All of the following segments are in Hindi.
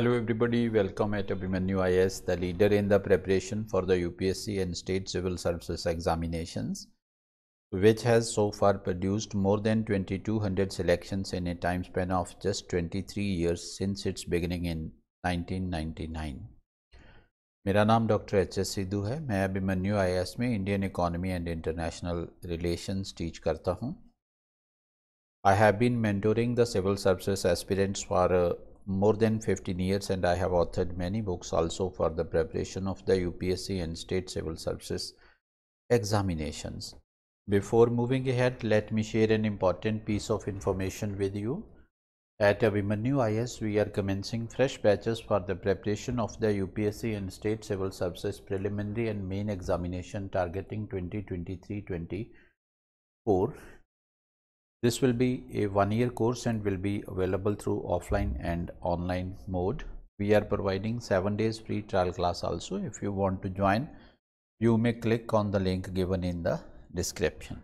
Hello everybody, welcome at Abhimanyu IS, the leader in the preparation for the UPSC and state civil services examinations, which has so far produced more than 2200 selections in a time span of just 23 years since its beginning in 1999. name is Dr. H Sidhu. I am मैं अभिमन्यू आईएएस में Indian economy and international relations teach करता हूं I have been mentoring the civil services aspirants for more than 15 years and I have authored many books also for the preparation of the UPSC and state civil services examinations. Before moving ahead, let me share an important piece of information with you. At Abhimanyu IS, we are commencing fresh batches for the preparation of the UPSC and State Civil Services preliminary and main examination targeting 2023-24. This will be a one year course and will be available through offline and online mode. We are providing 7 days free trial class also. If you want to join, you may click on the link given in the description.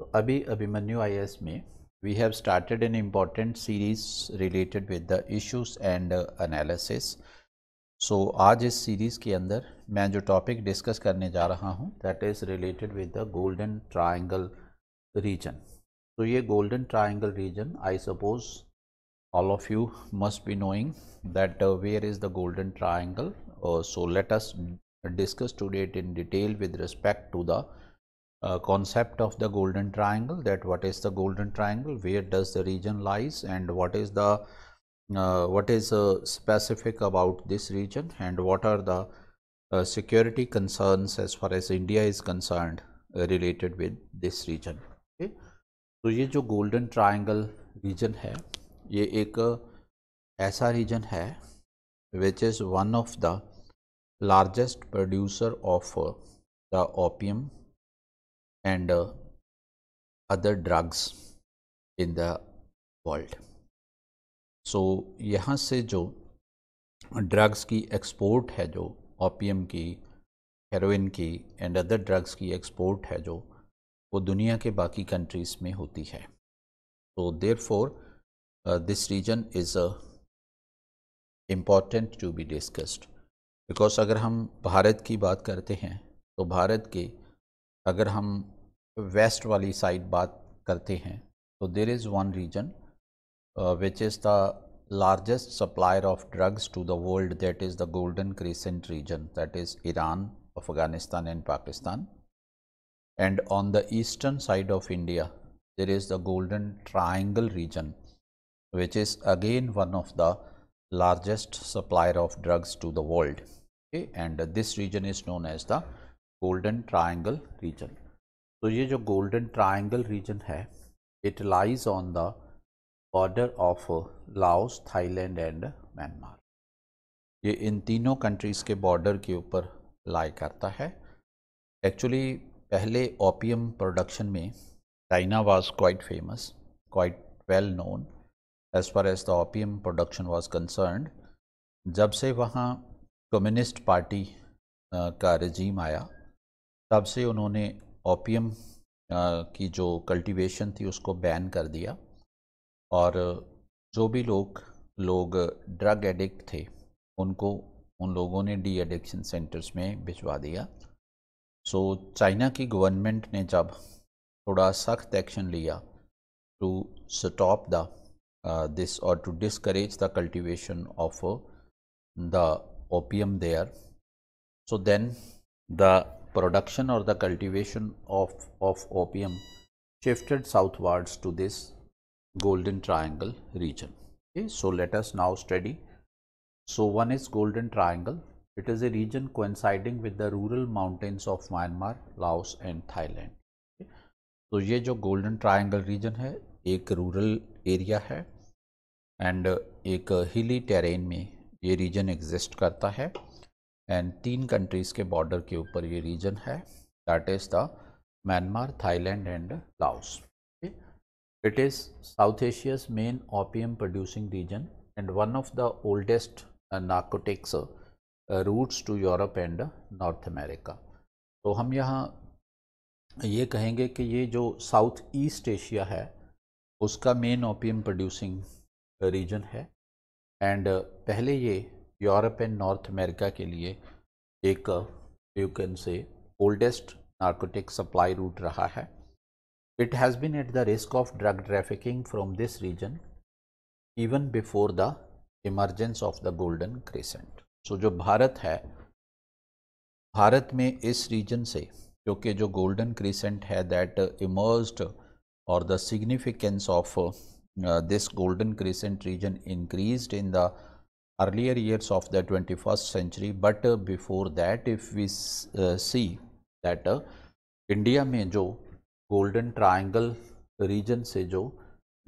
So, Abhi Abhimanyu IS में we have started an important series related with the issues and uh, analysis. so, आज इस सीरीज़ के अंदर मैं जो टॉपिक डिस्कस करने जा रहा हूँ that is related with the golden triangle region. So, ये Golden Triangle region, I suppose all of you must be knowing that uh, where is the golden triangle uh, so let us discuss today in detail with respect to the uh, concept of the golden triangle that what is the golden triangle where does the region lies and what is the uh, what is uh, specific about this region and what are the uh, security concerns as far as India is concerned related with this region okay तो ये जो गोल्डन ट्रायंगल रीजन है ये एक ऐसा रीजन है which is one of the largest producer of the opium and other drugs in the world so यहाँ से जो ड्रग्स की एक्सपोर्ट है जो ओपियम की हेरोइन की एंड अदर ड्रग्स की एक्सपोर्ट है जो वो दुनिया के बाकी कंट्रीज़ में होती है तो therefore this region is important to be discussed because अगर हम भारत की बात करते हैं तो भारत के अगर हम वेस्ट वाली साइड बात करते हैं तो there is one region which is the largest supplier of drugs to the world that is the golden crescent region that is Iran Afghanistan and Pakistan and on the eastern side of India there is the Golden Triangle region which is again one of the largest supplier of drugs to the world okay? and this region is known as the Golden Triangle region. So, ये जो गोल्डन ट्राइंगल रीजन है it lies on the border of Laos, Thailand, and Myanmar. ये इन तीनों कंट्रीज़ के बॉर्डर के ऊपर लाई करता है पहले ओपियम प्रोडक्शन में China was quite famous quite well known as far as the opium production was concern जब से वहाँ कम्युनिस्ट पार्टी का रजीम आया तब से उन्होंने ओपियम की जो कल्टीवेशन थी उसको बैन कर दिया और जो भी लोग लोग ड्रग एडिक्ट थे उनको उन लोगों ने डी एडिक्शन सेंटर्स में भिजवा दिया so, चाइना की गवर्नमेंट ने जब थोड़ा सख्त action to to the the this और to discourage the cultivation of opium there so then the production or the cultivation of of opium shifted southwards to this golden triangle region so let us now study so one is golden triangle It is a region coinciding with the rural mountains of Myanmar, Laos and Thailand. तो ये जो गोल्डन ट्रायंगल रीजन है एक रूरल एरिया है एंड एक हिली टेरेन में ये रीजन एग्जिस्ट करता है एंड तीन कंट्रीज़ के बॉर्डर के ऊपर ये रीजन है that is the Myanmar Thailand and Laos it is South Asia's main opium producing region and one of the oldest narcotics routes to Europe and North America तो हम यहाँ ये कहेंगे कि ये जो साउथ ईस्ट एशिया है उसका मेन ओपियम प्रोड्यूसिंग रीजन है एंड uh, पहले ये यूरोप एंड नॉर्थ अमेरिका के लिए एक you can say oldest narcotic supply route रहा है it has been at the risk of drug trafficking from this region even before the emergence of the golden crescent so तो जो भारत है भारत में इस रीजन से क्योंकि जो गोल्डन क्रीसेंट है दैट इमर्ज और the significance of this golden crescent region increase in the earlier years of the twenty first century but before that if we see that India में जो गोल्डन ट्राइंगल रीजन से जो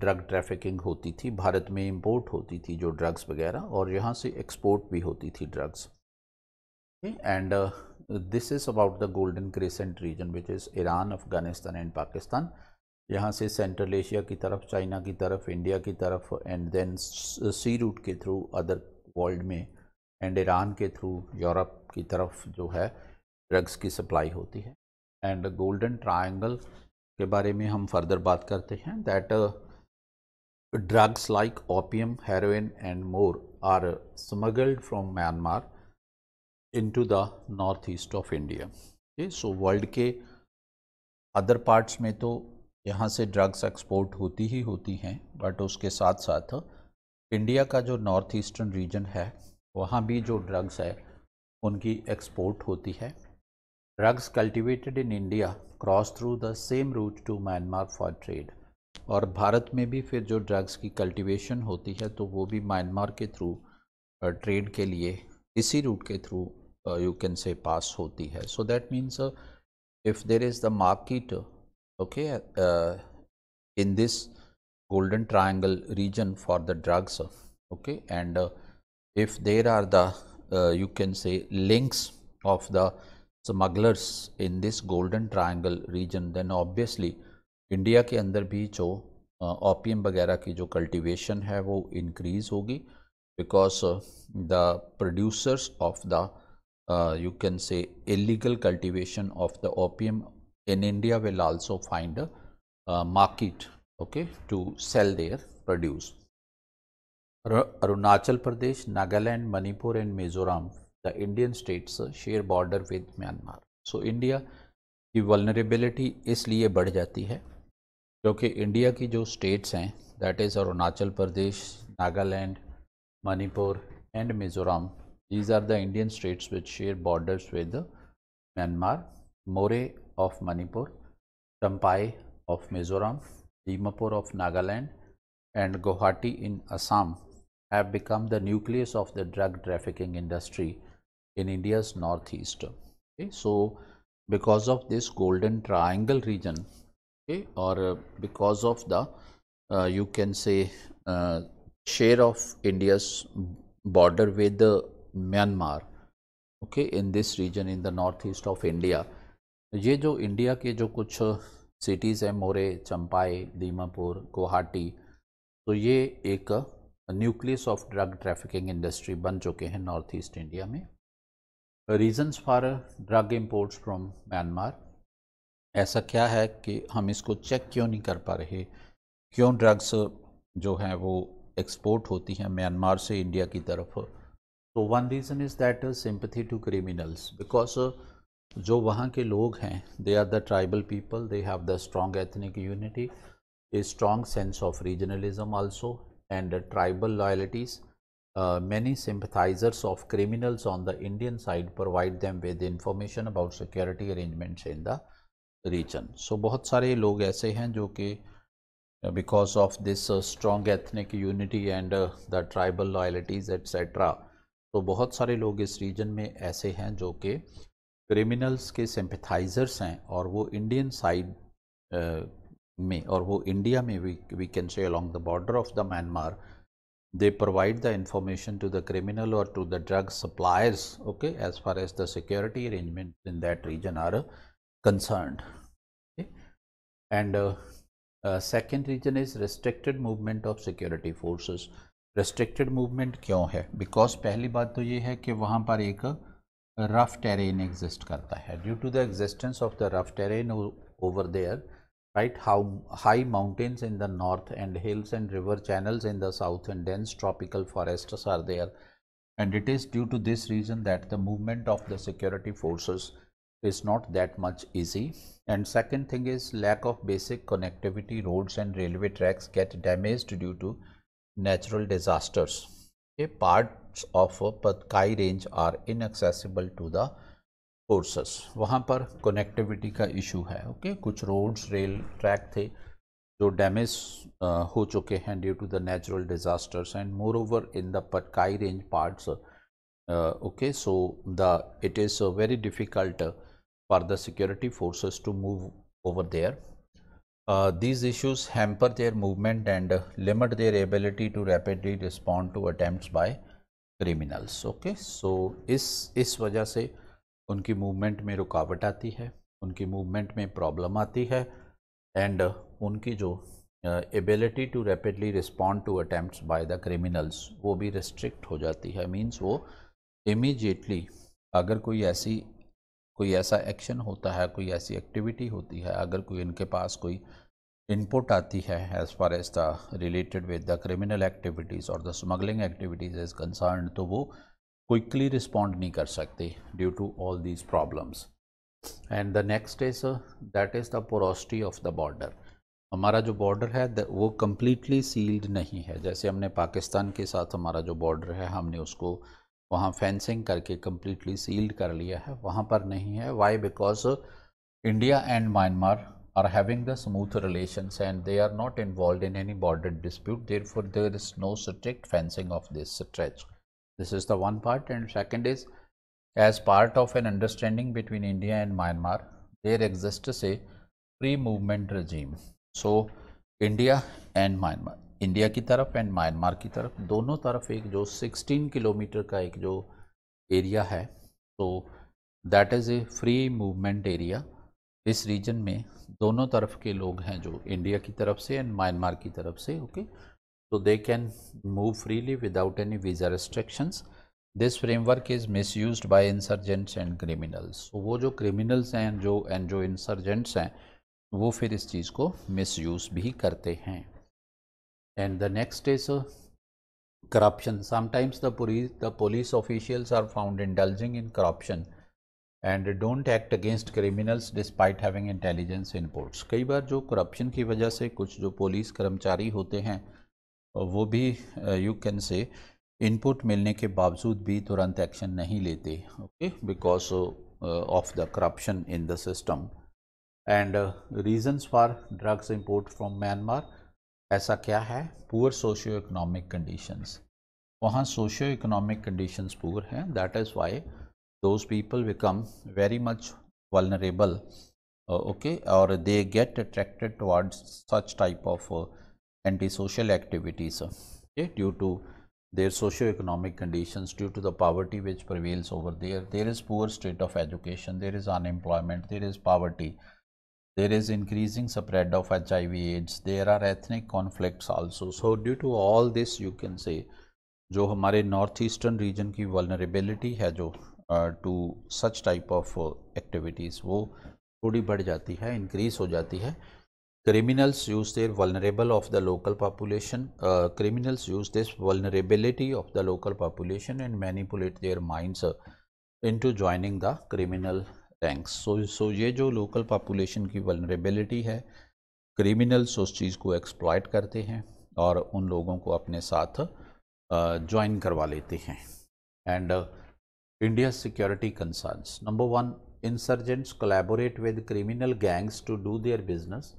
ड्रग ट्रैफिकिंग होती थी भारत में इंपोर्ट होती थी जो ड्रग्स वगैरह और यहाँ से एक्सपोर्ट भी होती थी drugs and this is about the golden crescent region which is Iran Afghanistan and Pakistan यहाँ से सेंट्रल एशिया की तरफ चाइना की तरफ इंडिया की तरफ एंड देन सी रूट के थ्रू अदर वर्ल्ड में एंड ईरान के थ्रू यूरोप की तरफ जो है ड्रग्स की सप्लाई होती है एंड गोल्डन ट्राइंगल के बारे में हम फर्दर बात करते हैं that drugs like opium, heroin and more are smuggled from Myanmar into the northeast of India. Okay, so world के अदर पार्ट्स में तो यहाँ से ड्रग्स एक्सपोर्ट होती ही होती हैं बट उसके साथ साथ इंडिया का जो नॉर्थ ईस्टर्न रीजन है वहाँ भी जो ड्रग्स है उनकी एक्सपोर्ट होती है drugs cultivated in India cross through the same route to Myanmar for trade और भारत में भी फिर जो ड्रग्स की कल्टीवेशन होती है तो वो भी म्यांमार के थ्रू ट्रेड के लिए इसी रूट के थ्रू यू कैन से पास होती है so that means if there is the market okay in this golden triangle region for the drugs okay and if there are the you can say links of the smugglers in this golden triangle region then obviously India के अंदर भी जो ओपीएम वगैरह की जो कल्टीवेशन है वो इंक्रीज होगी because the producers of the you can say illegal cultivation of the opium in India will also find a market okay to sell their produce Arunachal Pradesh Nagaland Manipur and Mizoram the Indian states share border with Myanmar so India की वलनरेबिलिटी इसलिए बढ़ जाती है क्योंकि इंडिया की जो स्टेट्स हैं that is Arunachal Pradesh Nagaland Manipur these are the Indian states which share borders with Myanmar, Moray of Manipur, Champai of Mizoram, Dimapur of Nagaland, and Guwahati in Assam have become the nucleus of the drug trafficking industry in India's northeast. Okay, so, because of this golden triangle region, okay or uh, because of the uh, you can say uh, share of India's border with the Myanmar okay in this region in the northeast of India ye jo india ke jo kuch cities hai more champai dimapur guwahati to ye ek nucleus of drug trafficking industry बन चुके हैं नॉर्थ ईस्ट इंडिया में reasons for drug imports from Myanmar ऐसा क्या है कि हम इसको चेक क्यों नहीं कर पा रहे क्यों ड्रग्स जो हैं वो एक्सपोर्ट होती हैं म्यांमार से इंडिया की तरफ तो one reason is that sympathy to criminals because जो वहाँ के लोग हैं they are the tribal people they have the strong ethnic unity a strong sense of regionalism also and tribal loyalties many sympathisers of criminals on the Indian side provide them with information about security arrangements in the region so बहुत सारे लोग ऐसे हैं जो कि because of this strong ethnic unity and the tribal loyalties etcetera तो बहुत सारे लोग इस रीजन में ऐसे हैं जो कि क्रिमिनल्स के सिंपथाइज़र्स हैं और वो इंडियन साइड uh, में और वो इंडिया में we can say along the border of the Myanmar they provide the information to the criminal और to the drug suppliers okay as far as the security arrangement in that region are concerned. Okay? And uh, uh, second reason is restricted movement of security forces. Restricted movement, क्यों है बिकॉज पहली बात तो ये है कि वहाँ पर एक uh, terrain टेरेन एग्जिस्ट करता है to the existence of the rough terrain over there, right how high mountains in the north and hills and river channels in the south and dense tropical forests are there and it is due to this reason that the movement of the security forces is not that much easy and second thing is lack of basic connectivity roads and railway tracks get damaged due to natural disasters okay parts of patkai range are inaccessible to the forces wahan par connectivity ka issue hai okay kuch roads rail track the jo damage uh, ho chuke due to the natural disasters and moreover in the patkai range parts okay so the it is uh, very difficult for the security forces to move over there. Uh, these issues hamper their movement and uh, limit their ability to rapidly respond to attempts by criminals okay so is is wajah se unki movement mein rukawat aati hai unki movement mein problem aati hai and uh, unki jo uh, ability to rapidly respond to attempts by the criminals wo bhi restrict ho jati hai means wo immediately agar koi aisi कोई ऐसा एक्शन होता है कोई ऐसी एक्टिविटी होती है अगर कोई इनके पास कोई इनपुट आती है as far as the related with the criminal activities और the smuggling activities is concern तो वो क्विकली रिस्पॉन्ड नहीं कर सकते due to all these problems and the next is that is the porosity of the border हमारा जो बॉर्डर है वो कम्प्लीटली सील्ड नहीं है जैसे हमने पाकिस्तान के साथ हमारा जो बॉर्डर है हमने उसको वहाँ फेंसिंग करके कम्प्लीटली सील्ड कर लिया है वहाँ पर नहीं है why because India and Myanmar are having the smooth relations and they are not involve in any border dispute therefore there is no subject fencing of this stretch this is the one part and second is as part of an understanding between India and Myanmar there exist a free movement regime so India and Myanmar India की तरफ एंड म्यांमार की तरफ दोनों तरफ एक जो 16 किलोमीटर का एक जो एरिया है तो that is a free movement area इस रीजन में दोनों तरफ के लोग हैं जो इंडिया की तरफ से एंड म्यांमार की तरफ से ओके तो they can move freely without any visa restrictions this framework is misuse by insurgents and criminals तो वो जो क्रिमिनल्स हैं जो एंड जो इंसर्जेंट्स हैं वो फिर इस चीज़ को मिस यूज़ भी करते हैं and the next is uh, corruption sometimes the police the police officials are found indulging in corruption and don't act against criminals despite having intelligence inputs कई बार जो करप्शन की वजह से कुछ जो पुलिस कर्मचारी होते हैं वो भी यू कैन से इनपुट मिलने के बावजूद भी तुरंत एक्शन नहीं लेते okay because of the corruption in the system and reasons for drugs import from Myanmar ऐसा क्या है पुअर सोशियो इकोनॉमिक कंडीशंस वहाँ सोशियो इकोनॉमिक कंडीशंस पुअर हैं that is why those people become very much vulnerable okay और they get attracted towards such type of anti social activities due to their socio economic conditions due to the poverty which prevails over there there is poor state of education there is unemployment there is poverty There is increasing spread of HIV AIDS. There are ethnic conflicts also. So due to all this you can say जो हमारे नॉर्थ ईस्टर्न रीजन की वलनरेबिलिटी है to such type of of activities, wo थोड़ी बढ़ जाती है इंक्रीज़ हो जाती criminals use their vulnerable of the local population uh, criminals use this vulnerability of the local population and manipulate their minds uh, into joining the criminal ranks so so ये जो लोकल पॉपुलेशन की वनरेबिलिटी है क्रिमिनल्स उस चीज़ को एक्सप्लॉयट करते हैं और उन लोगों को अपने साथ ज्वाइन करवा लेते हैं and India security concerns number one insurgents collaborate with criminal gangs to do their business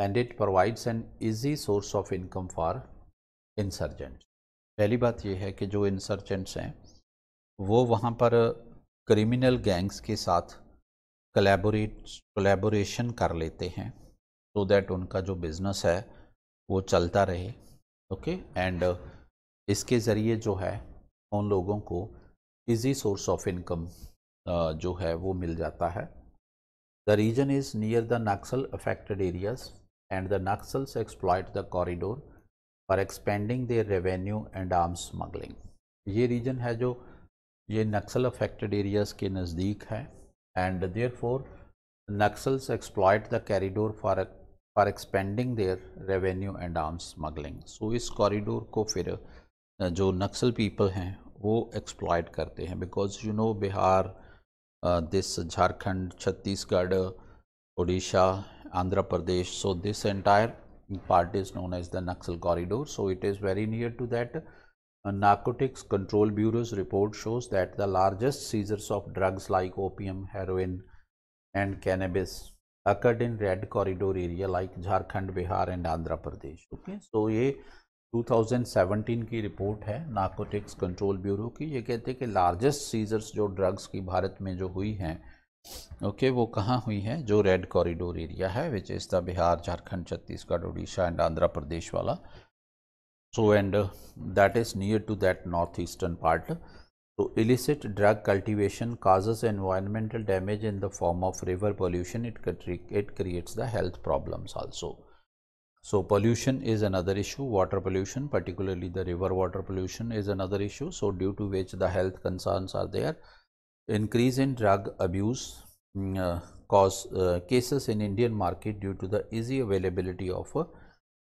and it provides an easy source of income for insurgent पहली बात यह है कि जो इंसर्जेंट्स हैं वो वहाँ पर क्रिमिनल uh, गैंग्स के साथ कलेबोरेट कोलेबोरेशन कर लेते हैं सो तो दैट उनका जो बिज़नेस है वो चलता रहे ओके एंड uh, इसके ज़रिए जो है उन लोगों को इजी सोर्स ऑफ इनकम जो है वो मिल जाता है the reason is near the Naxal affected areas and the Naxals exploited the corridor for expanding their revenue and arms smuggling ये रीजन है जो ये नक्सल अफेक्टेड एरियाज़ के नज़दीक है and therefore Naxals exploit the corridor for, for expanding their revenue and arms smuggling. So this corridor को फिर jo naxal people hain, wo exploit karte hain. because you know Bihar, uh, this Jharkhand, Chhattisgarh, Odisha, Andhra Pradesh. So this entire part is known as the Naxal corridor. So it is very near to that. narcotics control bureau's report shows that the largest seizures of drugs like opium heroin and cannabis occurred in red corridor area like jharkhand bihar and andhra pradesh okay so ye 2017 की रिपोर्ट है नार्कोटिक्स कंट्रोल ब्यूरो की ये कहते हैं कि लार्जेस्ट सीजर्स जो ड्रग्स की भारत में जो हुई हैं ओके okay, वो कहाँ हुई है जो रेड कॉरिडोर एरिया है which is the Bihar Jharkhand Chhattisgarh Orissa and Andhra Pradesh वाला So, and uh, that is near to that northeastern part. So, illicit drug cultivation causes environmental damage in the form of river pollution. It, it creates the health problems also. So, pollution is another issue. Water pollution, particularly the river water pollution is another issue. So, due to which the health concerns are there. Increase in drug abuse mm, uh, cause uh, cases in Indian market due to the easy availability of uh,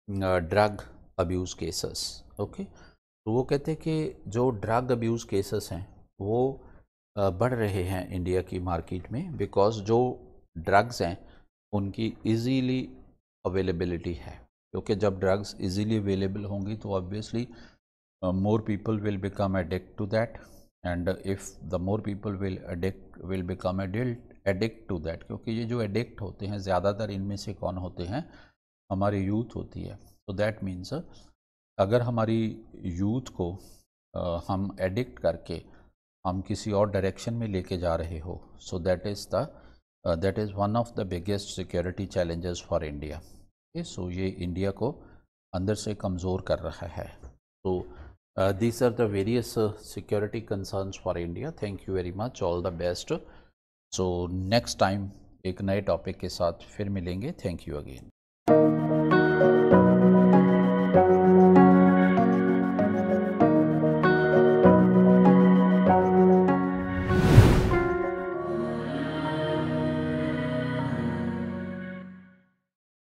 mm, uh drug abuse cases okay तो वो कहते हैं कि जो ड्रग अब्यूज़ केसेस हैं वो बढ़ रहे हैं इंडिया की मार्केट में बिकॉज जो ड्रग्स हैं उनकी इजीली अवेलेबिलिटी है क्योंकि जब ड्रग्स इजीली अवेलेबल होंगी तो obviously more people will become addict to that and if the more people will addict will become adult addict to that क्योंकि ये जो एडिक्ट होते हैं ज़्यादातर इनमें से कौन होते हैं हमारी यूथ होती है तो दैट मीन्स अगर हमारी यूथ को आ, हम एडिक्ट करके हम किसी और डायरेक्शन में लेके जा रहे हो so that is the that is one of the biggest security challenges for India okay so ये इंडिया को अंदर से कमज़ोर कर रहा है तो these are the various security concerns for India thank you very much all the best so next time एक नए टॉपिक के साथ फिर मिलेंगे थैंक यू अगेन